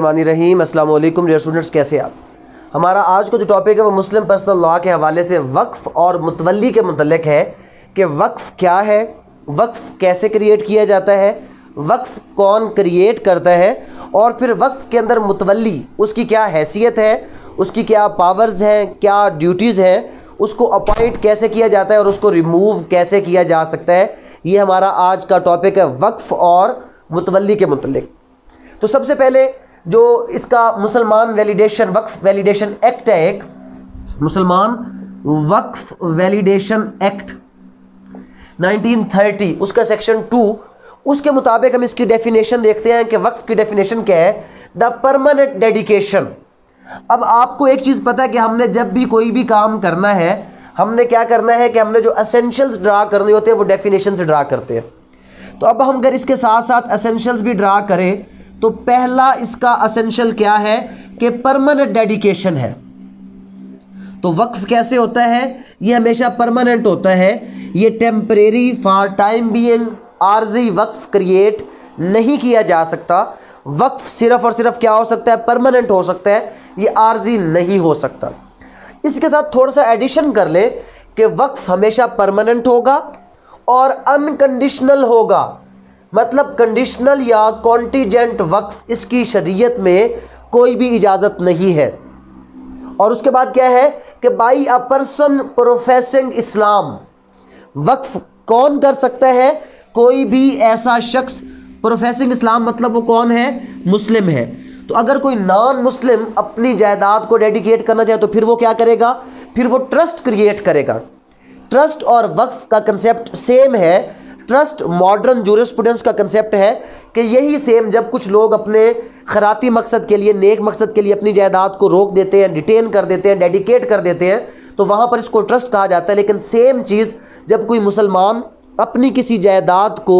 रहीम अस्सलाम वालेकुम dear students कैसे आप हमारा आज का जो टॉपिक है वो मुस्लिम पर्सनल लॉ के हवाले से वक्फ़ और मुतवली के मतलब है कि वक्फ़ क्या है वक्फ़ कैसे क्रिएट किया जाता है वक्फ़ कौन क्रिएट करता है और फिर वक्फ़ के अंदर मुतवली उसकी क्या हैसियत है उसकी क्या पावर्स हैं क्या ड्यूटीज़ हैं उसको अपॉइंट कैसे किया जाता है और उसको रिमूव कैसे किया जा सकता है ये हमारा आज का टॉपिक है वक्फ़ और मुतवली के मतलब तो सबसे पहले जो इसका मुसलमान वैलिडेशन वक्फ वैलिडेशन एक्ट है एक मुसलमान वक्फ वैलिडेशन एक्ट 1930 उसका सेक्शन टू उसके मुताबिक हम इसकी डेफिनेशन देखते हैं कि वक्फ की डेफिनेशन क्या है द परमानेंट डेडिकेशन अब आपको एक चीज़ पता है कि हमने जब भी कोई भी काम करना है हमने क्या करना है कि हमने जो असेंशल्स ड्रा करने होते हैं वो डेफिनेशन से ड्रा करते हैं तो अब हम अगर इसके साथ साथ असेंशल्स भी ड्रा करें तो पहला इसका असेंशियल क्या है कि परमानेंट डेडिकेशन है तो वक्फ कैसे होता है ये हमेशा परमानेंट होता है ये टेम्परेरी फॉर टाइम बीइंग आर्जी वक्फ क्रिएट नहीं किया जा सकता वक्फ सिर्फ और सिर्फ क्या हो सकता है परमानेंट हो सकता है ये आर्जी नहीं हो सकता इसके साथ थोड़ा सा एडिशन कर ले कि वक्फ हमेशा परमानेंट होगा और अनकंडीशनल होगा मतलब कंडीशनल या कॉन्टीजेंट वक्फ इसकी शरीयत में कोई भी इजाज़त नहीं है और उसके बाद क्या है कि by a person professing Islam वक्फ कौन कर सकता है कोई भी ऐसा शख्स प्रोफेसिंग इस्लाम मतलब वो कौन है मुस्लिम है तो अगर कोई नॉन मुस्लिम अपनी जायदाद को डेडिकेट करना चाहे तो फिर वो क्या करेगा फिर वो ट्रस्ट क्रिएट करेगा ट्रस्ट और वक्फ का कंसेप्ट सेम है ट्रस्ट मॉडर्न जूरिस्प्रूडेंस का कंसेप्ट है कि यही सेम जब कुछ लोग अपने खराती मकसद के लिए नेक मकसद के लिए अपनी जायदाद को रोक देते हैं डिटेन कर देते हैं डेडिकेट कर देते हैं तो वहाँ पर इसको ट्रस्ट कहा जाता है लेकिन सेम चीज़ जब कोई मुसलमान अपनी किसी जायदाद को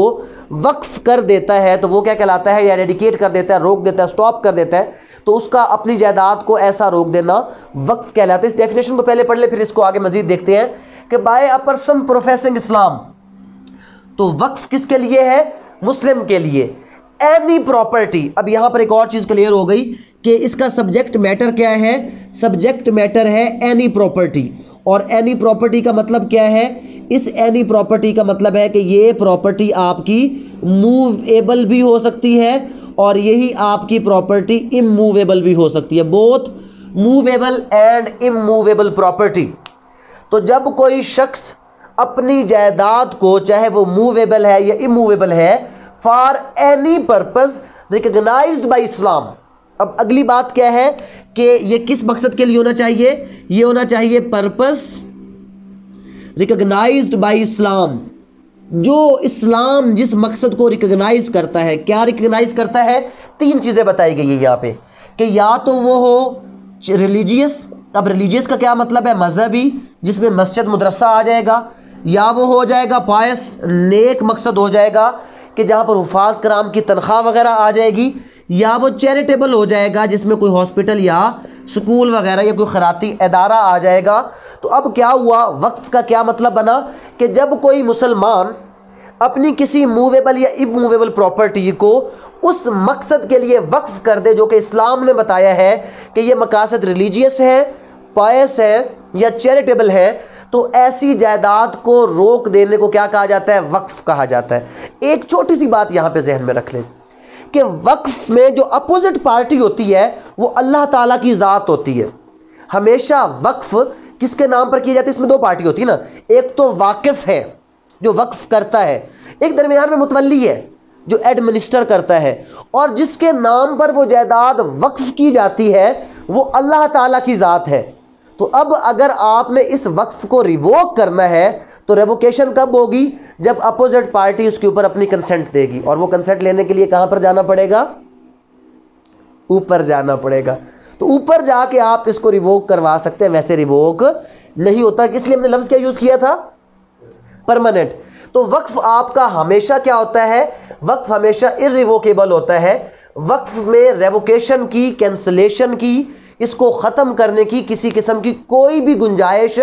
वक्फ कर देता है तो वो क्या कहलाता है या डेडिकेट कर देता है रोक देता है स्टॉप कर देता है तो उसका अपनी जायदाद को ऐसा रोक देना वक्फ कहलाता है इस डेफिनेशन को पहले पढ़ ले फिर इसको आगे मजीद देखते हैं कि by a person professing Islam तो वक्फ किसके लिए है मुस्लिम के लिए एनी प्रॉपर्टी अब यहां पर एक और चीज़ क्लियर हो गई कि इसका सब्जेक्ट मैटर क्या है सब्जेक्ट मैटर है एनी प्रॉपर्टी और एनी प्रॉपर्टी का मतलब क्या है इस एनी प्रॉपर्टी का मतलब है कि ये प्रॉपर्टी आपकी मूवेबल भी हो सकती है और यही आपकी प्रॉपर्टी इमूवेबल भी हो सकती है both movable and immovable property तो जब कोई शख्स अपनी जायदाद को चाहे वो मूवेबल है या इमूवेबल है for any purpose recognise by Islam अब अगली बात क्या है कि ये किस मकसद के लिए होना चाहिए ये होना चाहिए पर्पस रिकगनाइज बाई इस्लाम जो इस्लाम जिस मकसद को रिकगनाइज करता है क्या रिकगनाइज करता है तीन चीज़ें बताई गई है यहाँ पे कि या तो वो हो रिलीजियस अब रिलीजियस का क्या मतलब है मजहबी जिसमें मस्जिद मदरसा आ जाएगा या वो हो जाएगा पायस नेक मकसद हो जाएगा कि जहाँ पर हफाज कराम की तनख्वाह वगैरह आ जाएगी या वो चैरिटेबल हो जाएगा जिसमें कोई हॉस्पिटल या स्कूल वगैरह या कोई खराती अदारा आ जाएगा तो अब क्या हुआ वक्फ का क्या मतलब बना कि जब कोई मुसलमान अपनी किसी मूवेबल या इमूवेबल प्रॉपर्टी को उस मकसद के लिए वक्फ़ कर दे जो कि इस्लाम ने बताया है कि ये मकासद रिलीजियस है पायस है या चैरिटेबल है तो ऐसी जायदाद को रोक देने को क्या कहा जाता है वक्फ कहा जाता है एक छोटी सी बात यहां पे जहन में रख लें कि वक्फ में जो अपोजिट पार्टी होती है वो अल्लाह ताला की ज़ात होती है हमेशा वक्फ किसके नाम पर किया जाता है इसमें दो पार्टी होती है ना एक तो वाकिफ़ है जो वक्फ करता है एक दरमियान में मुतवली है जो एडमिनिस्टर करता है और जिसके नाम पर वो जायदाद वक्फ की जाती है वो अल्लाह ताला की ज़ात है तो अब अगर आपने इस वक्फ को रिवोक करना है तो रेवोकेशन कब होगी जब अपोजिट पार्टी उसके ऊपर अपनी कंसेंट देगी और वो कंसेंट लेने के लिए कहां पर जाना पड़ेगा ऊपर जाना पड़ेगा तो ऊपर जाके आप इसको रिवोक करवा सकते हैं वैसे रिवोक नहीं होता इसलिए हमने लफ्ज़ क्या यूज़ किया था परमानेंट तो वक्फ आपका हमेशा क्या होता है वक्फ हमेशा इरिवोकेबल होता है वक्फ में रेवोकेशन की कैंसलेशन की इसको ख़त्म करने की किसी किस्म की कोई भी गुंजाइश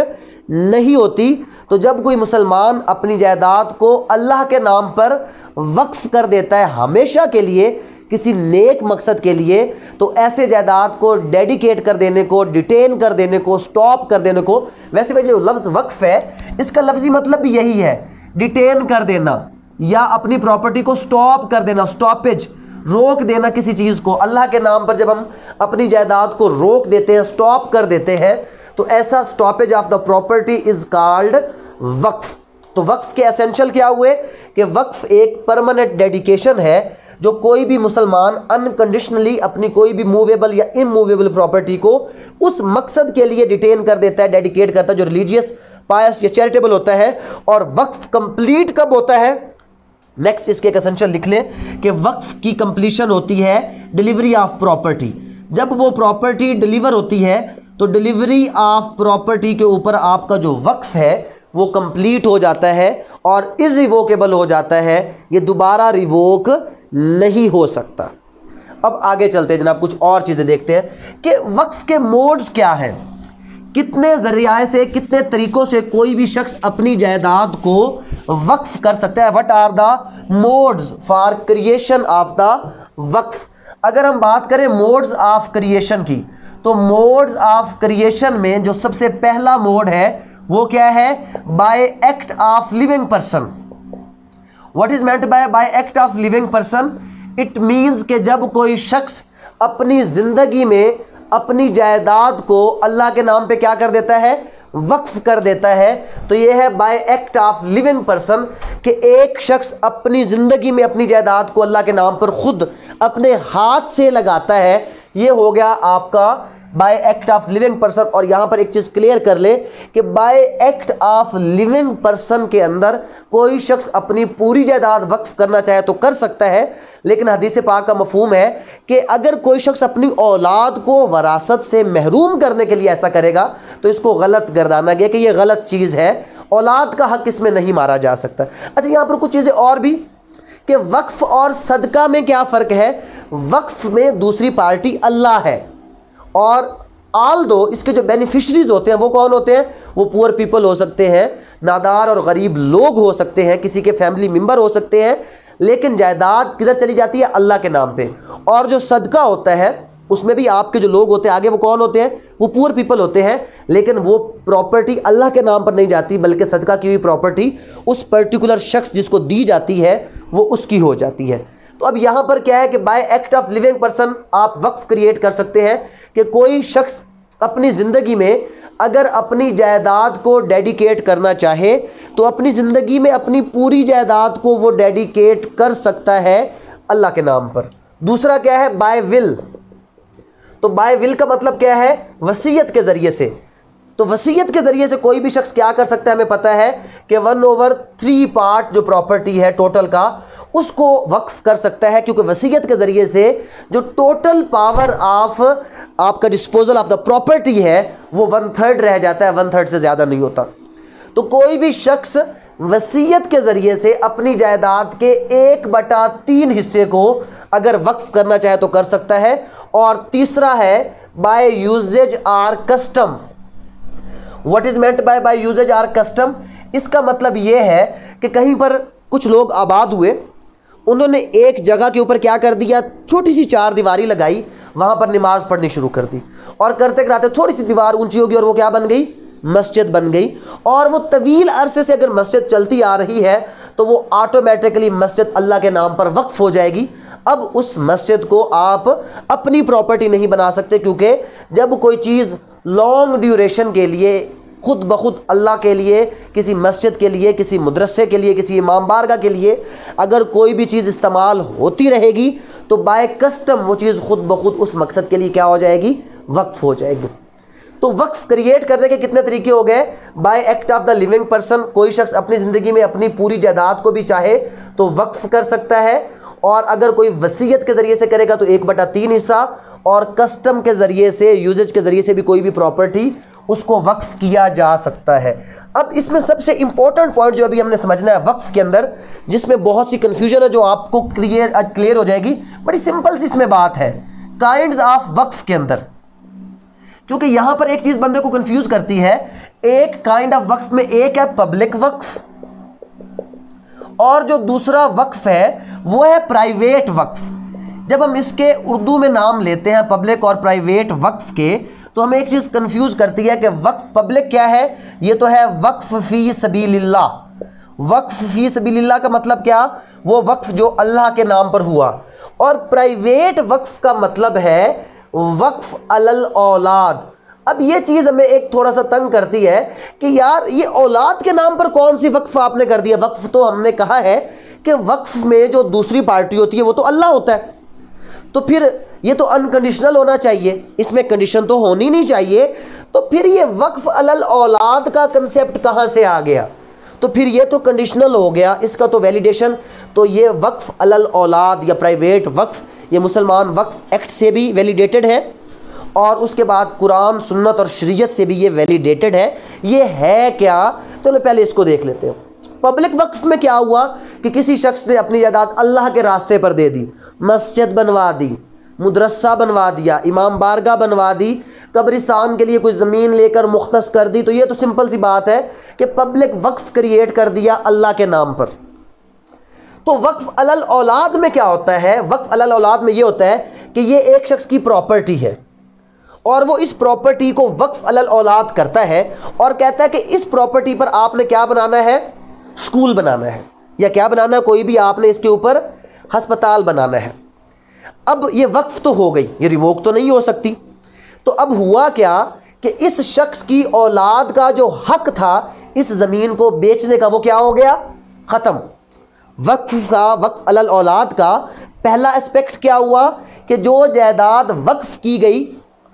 नहीं होती तो जब कोई मुसलमान अपनी जायदाद को अल्लाह के नाम पर वक्फ़ कर देता है हमेशा के लिए किसी नेक मकसद के लिए तो ऐसे जायदाद को डेडिकेट कर देने को डिटेन कर देने को स्टॉप कर देने को वैसे वैसे जो लफ्ज़ वक्फ़ है इसका लफ्ज़ी मतलब यही है डिटेन कर देना या अपनी प्रॉपर्टी को स्टॉप कर देना स्टॉपेज रोक देना किसी चीज़ को अल्लाह के नाम पर जब हम अपनी जायदाद को रोक देते हैं स्टॉप कर देते हैं तो ऐसा stoppage of the property is called वक्फ तो वक्फ के एसेंशियल क्या हुए कि वक्फ एक परमानेंट डेडिकेशन है जो कोई भी मुसलमान अनकंडीशनली अपनी कोई भी मूवेबल या इमूवेबल प्रॉपर्टी को उस मकसद के लिए डिटेन कर देता है डेडिकेट करता है जो रिलीजियस पायस या चैरिटेबल होता है और वक्फ कंप्लीट कब होता है नेक्स्ट इसके एक असेंशन लिख लें कि वक्फ की कंप्लीशन होती है डिलीवरी ऑफ प्रॉपर्टी जब वो प्रॉपर्टी डिलीवर होती है तो डिलीवरी ऑफ प्रॉपर्टी के ऊपर आपका जो वक्फ है वो कंप्लीट हो जाता है और इरिवोकेबल हो जाता है ये दोबारा रिवोक नहीं हो सकता अब आगे चलते हैं जनाब कुछ और चीज़ें देखते हैं कि वक्फ के मोड्स क्या हैं कितने जरिए से कितने तरीकों से कोई भी शख्स अपनी जायदाद को वक्फ कर सकता है what are the modes for creation of the वक्फ अगर हम बात करें मोड्स ऑफ क्रिएशन की तो मोड्स ऑफ क्रिएशन में जो सबसे पहला मोड है वो क्या है by act of living person what is meant by by act of living person it means के जब कोई शख्स अपनी ज़िंदगी में अपनी जायदाद को अल्लाह के नाम पे क्या कर देता है वक्फ कर देता है तो यह है by act of living person कि एक शख्स अपनी ज़िंदगी में अपनी जायदाद को अल्लाह के नाम पर ख़ुद अपने हाथ से लगाता है ये हो गया आपका by act of living person और यहाँ पर एक चीज़ क्लियर कर ले कि by act of living person के अंदर कोई शख्स अपनी पूरी जायदाद वक्फ करना चाहे तो कर सकता है लेकिन हदीस पाक का मफहम है कि अगर कोई शख्स अपनी औलाद को वरासत से महरूम करने के लिए ऐसा करेगा तो इसको गलत गर्दाना गया कि यह गलत चीज़ है औलाद का हक इसमें नहीं मारा जा सकता अच्छा यहाँ पर कुछ चीज़ें और भी कि वक्फ़ और सदका में क्या फ़र्क है वक्फ़ में दूसरी पार्टी अल्लाह है और आल दो इसके जो बेनिफिशरीज होते हैं वो कौन होते हैं वो पुअर पीपल हो सकते हैं नादार और गरीब लोग हो सकते हैं किसी के फैमिली मेम्बर हो सकते हैं लेकिन जायदाद किधर चली जाती है अल्लाह के नाम पे और जो सदका होता है उसमें भी आपके जो लोग होते हैं आगे वो कौन होते हैं वो पुअर पीपल होते हैं लेकिन वो प्रॉपर्टी अल्लाह के नाम पर नहीं जाती बल्कि सदका की हुई प्रॉपर्टी उस पर्टिकुलर शख्स जिसको दी जाती है वो उसकी हो जाती है तो अब यहां पर क्या है कि by act of living person आप वक्फ क्रिएट कर सकते हैं कि कोई शख्स अपनी ज़िंदगी में अगर अपनी जायदाद को डेडिकेट करना चाहे तो अपनी ज़िंदगी में अपनी पूरी जायदाद को वो डेडिकेट कर सकता है अल्लाह के नाम पर दूसरा क्या है बाय विल तो बाय विल का मतलब क्या है वसीयत के ज़रिए से तो वसीयत के ज़रिए से कोई भी शख्स क्या कर सकता है हमें पता है कि वन ओवर थ्री पार्ट जो प्रॉपर्टी है टोटल का उसको वक्फ कर सकता है क्योंकि वसीयत के ज़रिए से जो टोटल पावर ऑफ आपका डिस्पोजल ऑफ द प्रॉपर्टी है वो वन थर्ड रह जाता है वन थर्ड से ज़्यादा नहीं होता तो कोई भी शख्स वसीयत के ज़रिए से अपनी जायदाद के एक बटा तीन हिस्से को अगर वक्फ करना चाहे तो कर सकता है और तीसरा है by usages or custom what is meant by by usages or custom इसका मतलब ये है कि कहीं पर कुछ लोग आबाद हुए उन्होंने एक जगह के ऊपर क्या कर दिया छोटी सी चार दीवारी लगाई वहां पर नमाज पढ़नी शुरू कर दी और करते कराते थोड़ी सी दीवार ऊंची होगी और वो क्या बन गई मस्जिद बन गई और वो तवील अरसे से अगर मस्जिद चलती आ रही है तो वो ऑटोमेटिकली मस्जिद अल्लाह के नाम पर वक्फ हो जाएगी अब उस मस्जिद को आप अपनी प्रॉपर्टी नहीं बना सकते क्योंकि जब कोई चीज़ लॉन्ग ड्यूरेशन के लिए खुद ब खुद अल्लाह के लिए किसी मस्जिद के लिए किसी मदरसे के लिए किसी इमाम बारगा के लिए अगर कोई भी चीज़ इस्तेमाल होती रहेगी तो बाय कस्टम वो चीज़ खुद ब खुद उस मकसद के लिए क्या हो जाएगी वक्फ़ हो जाएगी तो वक्फ क्रिएट करने के कितने तरीके हो गए by act of the living person कोई शख्स अपनी ज़िंदगी में अपनी पूरी जायदाद को भी चाहे तो वक्फ कर सकता है और अगर कोई वसीयत के ज़रिए से करेगा तो एक बटा तीन हिस्सा और कस्टम के ज़रिए से यूजेज के ज़रिए से भी कोई भी प्रॉपर्टी उसको वक्फ किया जा सकता है अब इसमें सबसे इंपॉर्टेंट पॉइंट जो अभी हमने समझना है वक्फ के अंदर जिसमें बहुत सी कन्फ्यूजन है जो आपको क्लियर क्लियर हो जाएगी बड़ी सिंपल सी इसमें बात है काइंड ऑफ वक्फ के अंदर क्योंकि यहां पर एक चीज बंदे को कंफ्यूज करती है एक काइंड ऑफ वक्फ में एक है पब्लिक वक्फ और जो दूसरा वक्फ है वो है प्राइवेट वक्फ जब हम इसके उर्दू में नाम लेते हैं पब्लिक और प्राइवेट वक्फ के तो हमें एक चीज़ कन्फ्यूज़ करती है कि वक्फ पब्लिक क्या है ये तो है वक्फ फ़ी सभी ला वक्फ फ़ी सभी का मतलब क्या वो वक्फ जो अल्लाह के नाम पर हुआ और प्राइवेट वक्फ का मतलब है वक्फ अलल औलाद अब ये चीज़ हमें एक थोड़ा सा तंग करती है कि यार ये औलाद के नाम पर कौन सी वक्फ आपने कर दिया वक्फ तो हमने कहा है कि वक्फ में जो दूसरी पार्टी होती है वो तो अल्लाह होता है तो फिर ये तो अनकंडीशनल होना चाहिए इसमें कंडीशन तो होनी नहीं चाहिए तो फिर ये वक्फ अलल औलाद का कंसेप्ट कहाँ से आ गया तो फिर ये तो कंडीशनल हो गया इसका तो वैलिडेशन तो ये वक्फ अलल औलाद या प्राइवेट वक्फ ये मुसलमान वक्फ एक्ट से भी वैलिडेटेड है और उसके बाद कुरान सुन्नत और शरीयत से भी ये वैलिडेटेड है ये है क्या चलो तो पहले इसको देख लेते हैं पब्लिक वक्फ में क्या हुआ कि किसी शख्स ने अपनी जायदाद अल्लाह के रास्ते पर दे दी मस्जिद बनवा दी मदरसा बनवा दिया इमाम बारगा बनवा दी कब्रिस्तान के लिए कुछ ज़मीन लेकर मुख्त कर दी तो ये तो सिंपल सी बात है कि पब्लिक वक्फ क्रिएट कर दिया अल्लाह के नाम पर तो वक्फ अलल औलाद में क्या होता है वक्फ अलल औलाद में ये होता है कि ये एक शख्स की प्रॉपर्टी है और वो इस प्रॉपर्टी को वक्फ अलल औलाद करता है और कहता है कि इस प्रॉपर्टी पर आपने क्या बनाना है स्कूल बनाना है या क्या बनाना है कोई भी आपने इसके ऊपर हस्पताल बनाना है अब ये वक्फ तो हो गई ये रिवोक तो नहीं हो सकती तो अब हुआ क्या कि इस शख्स की औलाद का जो हक था इस ज़मीन को बेचने का वो क्या हो गया ख़त्म वक्फ का वक्फ अल औलाद का पहला एस्पेक्ट क्या हुआ कि जो जायदाद वक्फ की गई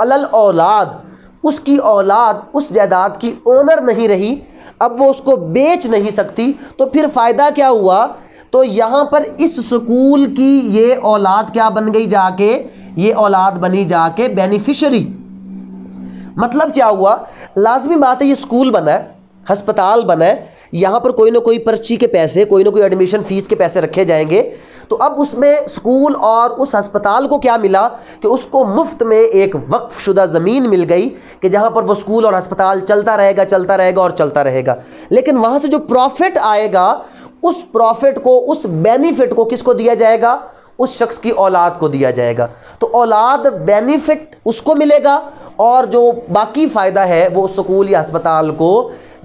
अल औलाद उसकी औलाद उस जायदाद की ओनर नहीं रही अब वो उसको बेच नहीं सकती तो फिर फ़ायदा क्या हुआ तो यहाँ पर इस स्कूल की ये औलाद क्या बन गई जाके ये औलाद बनी जाके बेनिफिशरी मतलब क्या हुआ लाजमी बात है ये स्कूल बना है हस्पताल बना है यहाँ पर कोई ना कोई पर्ची के पैसे कोई ना कोई एडमिशन फ़ीस के पैसे रखे जाएंगे तो अब उसमें स्कूल और उस अस्पताल को क्या मिला कि उसको मुफ्त में एक वक्फ शुदा ज़मीन मिल गई कि जहाँ पर वो स्कूल और अस्पताल चलता रहेगा चलता रहेगा और चलता रहेगा लेकिन वहाँ से जो प्रॉफिट आएगा उस प्रॉफिट को उस बेनिफिट को किसको दिया जाएगा उस शख्स की औलाद को दिया जाएगा तो औलाद बेनिफिट उसको मिलेगा और जो बाकी फ़ायदा है वो स्कूल या अस्पताल को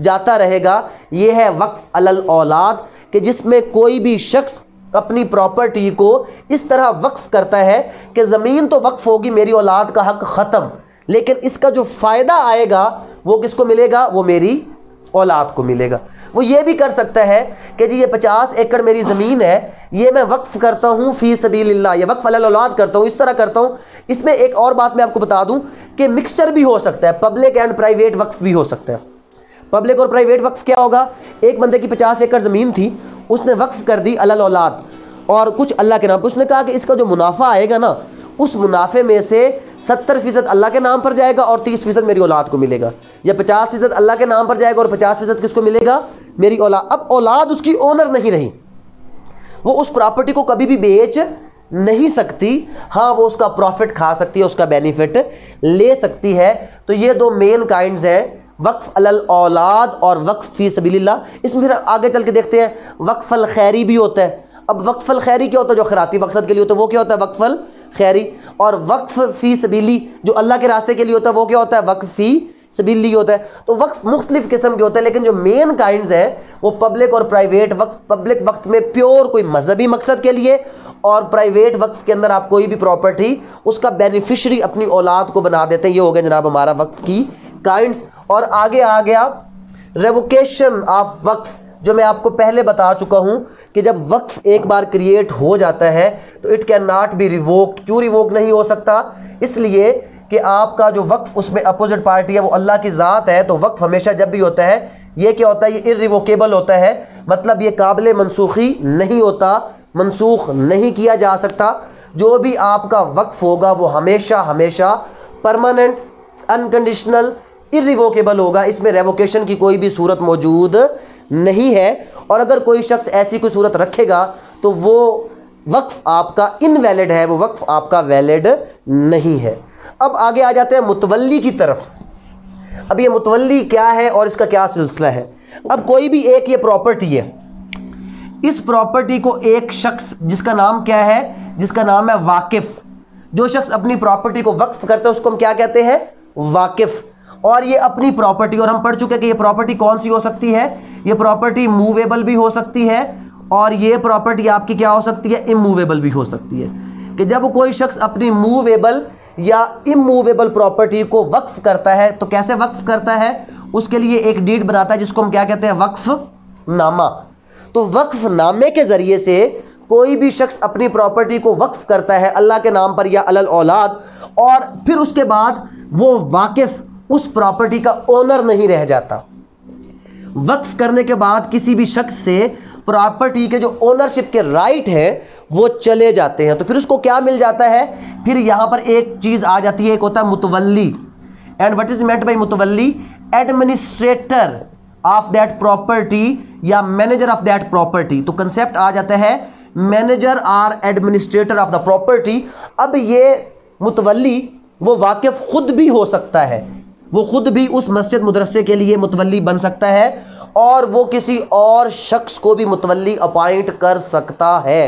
जाता रहेगा ये है वक्फ अलल औलाद कि जिसमें कोई भी शख्स अपनी प्रॉपर्टी को इस तरह वक्फ़ करता है कि ज़मीन तो वक्फ़ होगी मेरी औलाद का हक ख़त्म लेकिन इसका जो फ़ायदा आएगा वो किसको मिलेगा वो मेरी औलाद को मिलेगा वो ये भी कर सकता है कि जी ये पचास एकड़ मेरी ज़मीन है ये मैं वक्फ़ करता हूँ फ़ी सबी ला वक्फ़ औलाद करता हूँ इस तरह करता हूँ इसमें एक और बात मैं आपको बता दूँ कि मिक्सचर भी हो सकता है पब्लिक एंड प्राइवेट वक्फ़ भी हो सकता है पब्लिक और प्राइवेट वक्फ़ क्या होगा एक बंदे की पचास एकड़ ज़मीन थी उसने वक्फ़ कर दी अल और कुछ अल्लाह के नाम पर उसने कहा कि इसका जो मुनाफा आएगा ना उस मुनाफे में से सत्तर फ़ीसद अल्लाह के नाम पर जाएगा और तीस फ़ीसद मेरी औलाद को मिलेगा या पचास फ़ीसद अल्लाह के नाम पर जाएगा और पचास फ़ीसद किसको मिलेगा मेरी औलाद अब औलाद उसकी ओनर नहीं रही वो उस प्रॉपर्टी को कभी भी बेच नहीं सकती हाँ वो उसका प्रॉफिट खा सकती है उसका बेनिफिट ले सकती है तो ये दो मेन काइंड्स हैं वक्फ अलल औलाद और वक्फ फ़ी सबीला इसमें फिर आगे चल के देखते हैं वक्फ़ल खैरी भी होता है अब वक्फ़ल खैरी क्या होता है जो खराती मकसद के लिए होता है वो क्या होता है वक्फ़ल खैरी और वक्फ़ फ़ी सबीली जो अल्लाह के रास्ते के लिए होता है वो क्या होता है वक्फ़ फ़ी सबीली होता है तो वक्फ मुख्तलिफ किस्म के होते हैं लेकिन जो मेन काइंड हैं वो पब्लिक और प्राइवेट वक्फ पब्लिक वक्त में प्योर कोई मजहबी मकसद के लिए और प्राइवेट वक्फ के अंदर आप कोई भी प्रॉपर्टी उसका बेनिफिशरी अपनी औलाद को बना देते हैं ये हो गया जनाब हमारा वक्फ की काइंड और आगे आ गया रेवोकेशन ऑफ वक्फ जो मैं आपको पहले बता चुका हूँ कि जब वक्फ एक बार क्रिएट हो जाता है तो it can not be revoke क्यों रिवोक नहीं हो सकता इसलिए कि आपका जो वक्फ उसमें अपोजिट पार्टी है वो अल्लाह की ज़ात है तो वक्फ हमेशा जब भी होता है ये क्या होता है ये इरिवोकेबल होता है मतलब ये काबिल मनसूखी नहीं होता मनसूख नहीं किया जा सकता जो भी आपका वक्फ होगा वो हमेशा हमेशा परमानेंट अनकंडीशनल इरिवोकेबल होगा इसमें रेवोकेशन की कोई भी सूरत मौजूद नहीं है और अगर कोई शख्स ऐसी कोई सूरत रखेगा तो वो वक्फ़ आपका इनवैलिड है वो वक्फ़ आपका वैलिड नहीं है अब आगे आ जाते हैं मुतवली की तरफ अब ये मुतवली क्या है और इसका क्या सिलसिला है अब कोई भी एक ये प्रॉपर्टी है इस प्रॉपर्टी को एक शख्स जिसका नाम क्या है जिसका नाम है वाकिफ जो शख्स अपनी प्रॉपर्टी को वक्फ करता है उसको हम क्या कहते हैं वाकिफ और ये अपनी प्रॉपर्टी और हम पढ़ चुके हैं कि ये प्रॉपर्टी कौन सी हो सकती है ये प्रॉपर्टी मूवेबल भी हो सकती है और ये प्रॉपर्टी आपकी क्या हो सकती है इमूवेबल भी हो सकती है कि जब कोई शख्स अपनी मूवेबल या इमूवेबल प्रॉपर्टी को वक्फ करता है तो कैसे वक्फ करता है उसके लिए एक डीड बनाता है जिसको हम क्या कहते हैं वक्फ नामा तो वक्फ नामे के ज़रिए से कोई भी शख्स अपनी प्रॉपर्टी को वक्फ करता है अल्लाह के नाम पर या अल औलाद और फिर उसके बाद वो वाकिफ़ उस प्रॉपर्टी का ओनर नहीं रह जाता वक्फ करने के बाद किसी भी शख्स से प्रॉपर्टी के जो ओनरशिप के राइट हैं वो चले जाते हैं तो फिर उसको क्या मिल जाता है फिर यहाँ पर एक चीज़ आ जाती है एक होता है मुतवली and what is meant by मुतवली एडमिनिस्ट्रेटर ऑफ दैट प्रॉपर्टी या मैनेजर ऑफ दैट प्रॉपर्टी तो कंसेप्ट आ जाता है manager or administrator of the property अब ये मुतवली वो वाकिफ खुद भी हो सकता है वो खुद भी उस मस्जिद मदरसे के लिए मुतवली बन सकता है और वो किसी और शख्स को भी मुतवली अपॉइंट कर सकता है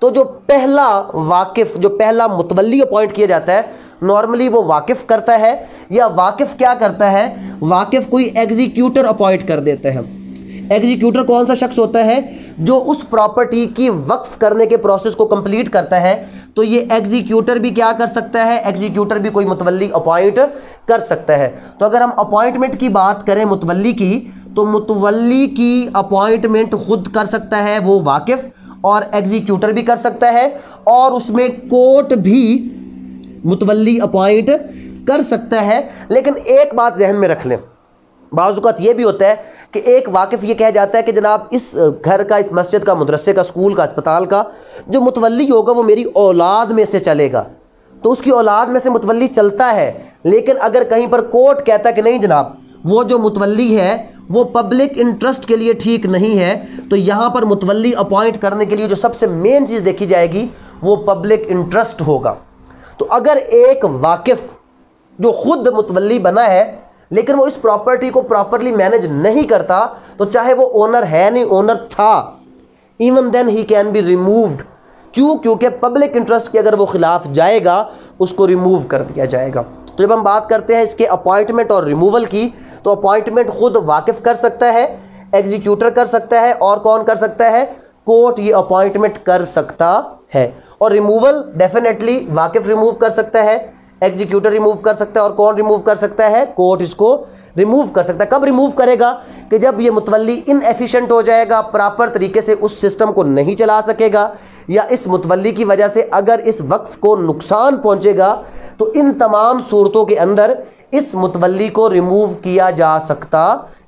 तो जो पहला वाकिफ जो पहला मुतवली अपॉइंट किया जाता है नॉर्मली वो वाकिफ करता है या वाकिफ क्या करता है वाकिफ कोई एग्जीक्यूटर अपॉइंट कर देते हैं एग्जीक्यूटर कौन सा शख्स होता है जो उस प्रॉपर्टी की वक्फ करने के प्रोसेस को कंप्लीट करता है तो ये एग्जीक्यूटर भी क्या कर सकता है एग्जीक्यूटर भी कोई मुतवली अपॉइंट कर सकता है तो अगर हम अपॉइंटमेंट की बात करें मुतवली की तो मुतवली की अपॉइंटमेंट खुद कर सकता है वो वाकिफ और एग्जीक्यूटर भी कर सकता है और उसमें कोर्ट भी मुतवली अपॉइंट कर सकता है लेकिन एक बात जहन में रख लें बाजुकात ये भी होता है कि एक वाकिफ़ ये कह जाता है कि जनाब इस घर का इस मस्जिद का मदरसे का स्कूल का अस्पताल का जो मुतवली होगा वो मेरी औलाद में से चलेगा तो उसकी औलाद में से मुतवली चलता है लेकिन अगर कहीं पर कोर्ट कहता है कि नहीं जनाब वो जो मुतवली है वो पब्लिक इंटरेस्ट के लिए ठीक नहीं है तो यहाँ पर मुतवली अपॉइंट करने के लिए जो सबसे मेन चीज़ देखी जाएगी वो पब्लिक इंटरेस्ट होगा तो अगर एक वाकिफ़ जो खुद मुतवली बना है लेकिन वो इस प्रॉपर्टी को प्रॉपरली मैनेज नहीं करता तो चाहे वो ओनर है नहीं ओनर था even then he can be removed क्यों क्योंकि पब्लिक इंटरेस्ट के अगर वो खिलाफ जाएगा उसको रिमूव कर दिया जाएगा तो जब हम बात करते हैं इसके अपॉइंटमेंट और रिमूवल की तो अपॉइंटमेंट खुद वाकिफ कर सकता है एग्जीक्यूटर कर सकता है और कौन कर सकता है कोर्ट ये अपॉइंटमेंट कर सकता है और रिमूवल डेफिनेटली वाकिफ रिमूव कर सकता है एग्जीक्यूटर रिमूव कर सकता है और कौन रिमूव कर सकता है कोर्ट इसको रिमूव कर सकता है कब रिमूव करेगा कि जब ये मुतवली एफिशेंट हो जाएगा प्रॉपर तरीके से उस सिस्टम को नहीं चला सकेगा या इस मुतवली की वजह से अगर इस वक्फ को नुकसान पहुंचेगा तो इन तमाम सूरतों के अंदर इस मुतवली को रिमूव किया जा सकता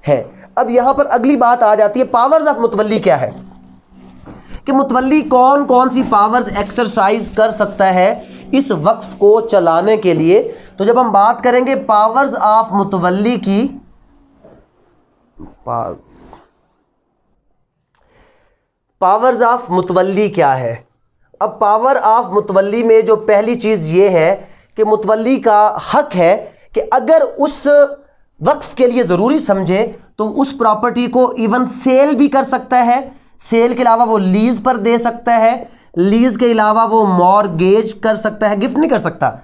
है अब यहां पर अगली बात आ जाती है पावर्स ऑफ मुतवली क्या है कि मुतवली कौन कौन सी पावर्स एक्सरसाइज कर सकता है इस वक्फ को चलाने के लिए तो जब हम बात करेंगे पावर्स ऑफ मुतवली की पावर्स पावर्स ऑफ मुतवली क्या है अब पावर ऑफ मुतवली में जो पहली चीज़ ये है कि मुतवली का हक है कि अगर उस वक्फ के लिए ज़रूरी समझे तो उस प्रॉपर्टी को इवन सेल भी कर सकता है सेल के अलावा वो लीज पर दे सकता है लीज के अलावा वो मॉर्गेज कर सकता है गिफ्ट नहीं कर सकता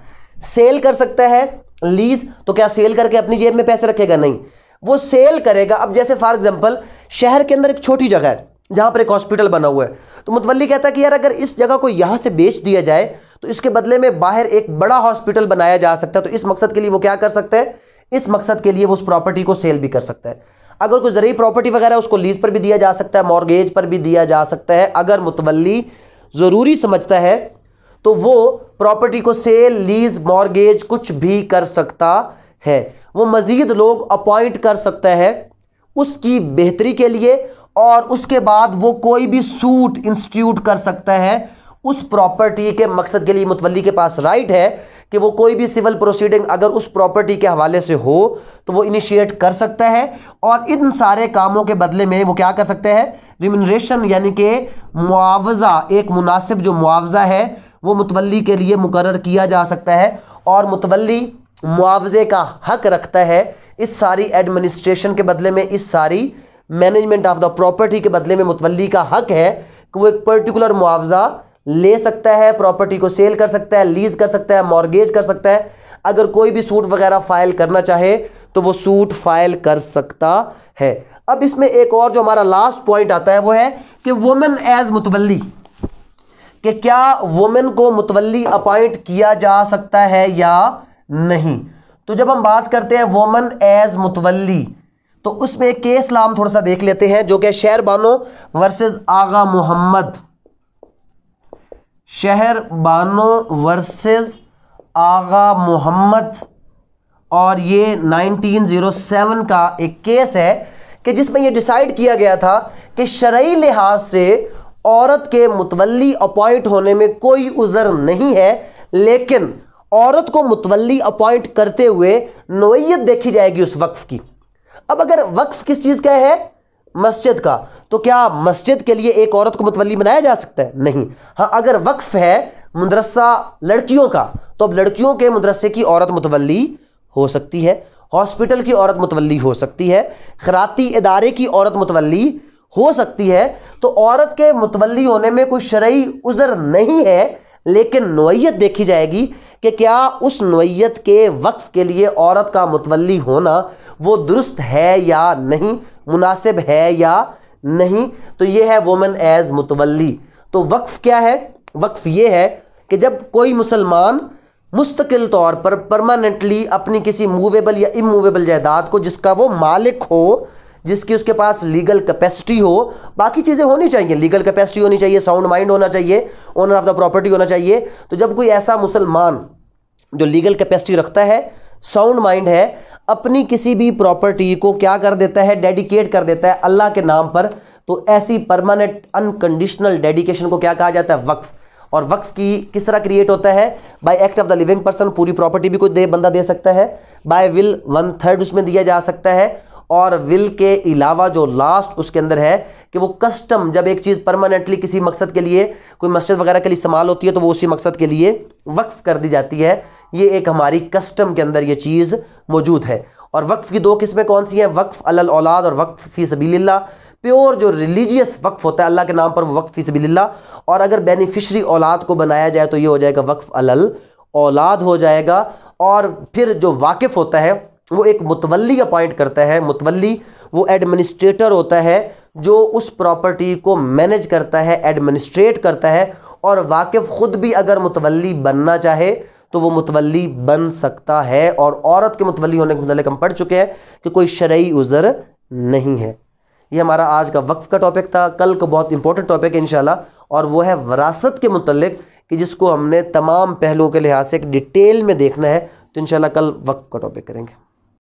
सेल कर सकता है लीज तो क्या सेल करके अपनी जेब में पैसे रखेगा नहीं वो सेल करेगा अब जैसे फॉर एग्जाम्पल शहर के अंदर एक छोटी जगह है जहाँ पर एक हॉस्पिटल बना हुआ है तो मुतवली कहता है कि यार अगर इस जगह को यहाँ से बेच दिया जाए तो इसके बदले में बाहर एक बड़ा हॉस्पिटल बनाया जा सकता है तो इस मकसद के लिए वो क्या कर सकता है इस मकसद के लिए वो उस प्रॉपर्टी को सेल भी कर सकता है अगर कोई जरिए प्रॉपर्टी वगैरह उसको लीज पर भी दिया जा सकता है मॉर्गेज पर भी दिया जा सकता है अगर मुतवली ज़रूरी समझता है तो वो प्रॉपर्टी को सेल लीज मॉर्गेज कुछ भी कर सकता है वो मज़ीद लोग अपॉइंट कर सकता है उसकी बेहतरी के लिए और उसके बाद वो कोई भी सूट इंस्टीट्यूट कर सकता है उस प्रॉपर्टी के मकसद के लिए मुतवली के पास राइट है कि वो कोई भी सिविल प्रोसीडिंग अगर उस प्रॉपर्टी के हवाले से हो तो वो इनिशिएट कर सकता है और इन सारे कामों के बदले में वो क्या कर सकते हैं रिमिनरेशन यानी कि मुआवजा एक मुनासिब जो मुआवजा है वो मुतवली के लिए मुकर किया जा सकता है और मुतवली मुआवजे का हक रखता है इस सारी एडमिनिस्ट्रेशन के बदले में इस सारी मैनेजमेंट ऑफ द प्रॉपर्टी के बदले में मुतवली का हक है कि वो एक पर्टिकुलर मुआवजा ले सकता है प्रॉपर्टी को सेल कर सकता है लीज कर सकता है मॉर्गेज कर सकता है अगर कोई भी सूट वगैरह फाइल करना चाहे तो वो सूट फाइल कर सकता है अब इसमें एक और जो हमारा लास्ट पॉइंट आता है वो है कि वुमेन एज मुतवली कि क्या वुमेन को मुतवली अपॉइंट किया जा सकता है या नहीं तो जब हम बात करते हैं वुमेन एज मुतवली तो उसमें केस लाम थोड़ा सा देख लेते हैं जो कि शेर बानो वर्सेस आगा मोहम्मद शहर बानो वर्सेस आगा मोहम्मद और ये 1907 का एक केस है कि जिसमें ये डिसाइड किया गया था कि शरा लिहाज से औरत के मुतवली अपॉइंट होने में कोई उज़र नहीं है लेकिन औरत को मुतवली अपॉइंट करते हुए नोयत देखी जाएगी उस वक्फ की अब अगर वक्फ किस चीज़ का है मस्जिद का तो क्या मस्जिद के लिए एक औरत को मुतवली बनाया जा सकता है नहीं हाँ अगर वक्फ है मदरसा लड़कियों का तो अब लड़कियों के मदरसे की औरत मुतवली हो सकती है हॉस्पिटल की औरत मुतवली हो सकती है खराती इदारे की औरत मुतवली हो सकती है तो औरत के मुतवली होने में कोई शरय उज़र नहीं है लेकिन नोयत देखी जाएगी कि क्या उस नोयत के वक्फ के लिए औरत का मुतवली होना वो दुरुस्त है या नहीं मुनासिब है या नहीं तो ये है वोमेन एज मुतवली तो वक्फ क्या है वक्फ ये है कि जब कोई मुसलमान मुस्तकिल तौर पर परमानेंटली अपनी किसी मूवेबल या इमूवेबल जायदाद को जिसका वो मालिक हो जिसकी उसके पास लीगल कैपेसिटी हो बाकी चीज़ें होनी चाहिए लीगल कैपेसिटी होनी चाहिए साउंड माइंड होना चाहिए ओनर ऑफ द प्रॉपर्टी होना चाहिए तो जब कोई ऐसा मुसलमान जो लीगल कैपेसिटी रखता है साउंड माइंड है अपनी किसी भी प्रॉपर्टी को क्या कर देता है डेडिकेट कर देता है अल्लाह के नाम पर तो ऐसी परमानेंट अनकंडीशनल डेडिकेशन को क्या कहा जाता है वक्फ और वक्फ की किस तरह क्रिएट होता है by act of the living person पूरी प्रॉपर्टी भी कोई दे बंदा दे सकता है बाय विल वन थर्ड उसमें दिया जा सकता है और विल के अलावा जो लास्ट उसके अंदर है कि वो कस्टम जब एक चीज़ परमानेंटली किसी मकसद के लिए कोई मस्जिद वगैरह के लिए इस्तेमाल होती है तो वो उसी मकसद के लिए वक्फ कर दी जाती है ये एक हमारी कस्टम के अंदर ये चीज़ मौजूद है और वक्फ की दो किस्में कौन सी हैं वक्फ अल औलाद और वक्फ फ़ी सबील्ला प्योर जो रिलीजियस वक्फ होता है अल्लाह के नाम पर वो वक्फ फ़ी सबील्ला और अगर बेनिफिशरी औलाद को बनाया जाए तो ये हो जाएगा वक्फ अल औलाद हो जाएगा और फिर जो वाकिफ़ होता है वो एक मुतवली अपॉइंट करता है मुतवली वो एडमिनिस्ट्रेटर होता है जो उस प्रॉपर्टी को मैनेज करता है एडमिनिस्ट्रेट करता है और वाकिफ़ ख़ुद भी अगर मुतवली बनना चाहे तो वो मुतवली बन सकता है और औरत के मुतवली होने के मतलब हम पढ़ चुके हैं कि कोई शरय उज़र नहीं है ये हमारा आज का वक्फ का टॉपिक था कल का बहुत इंपॉर्टेंट टॉपिक है इनशाला और वो है वरासत के मतलब कि जिसको हमने तमाम पहलुओं के लिहाज से एक डिटेल में देखना है तो इन कल वक्फ का टॉपिक करेंगे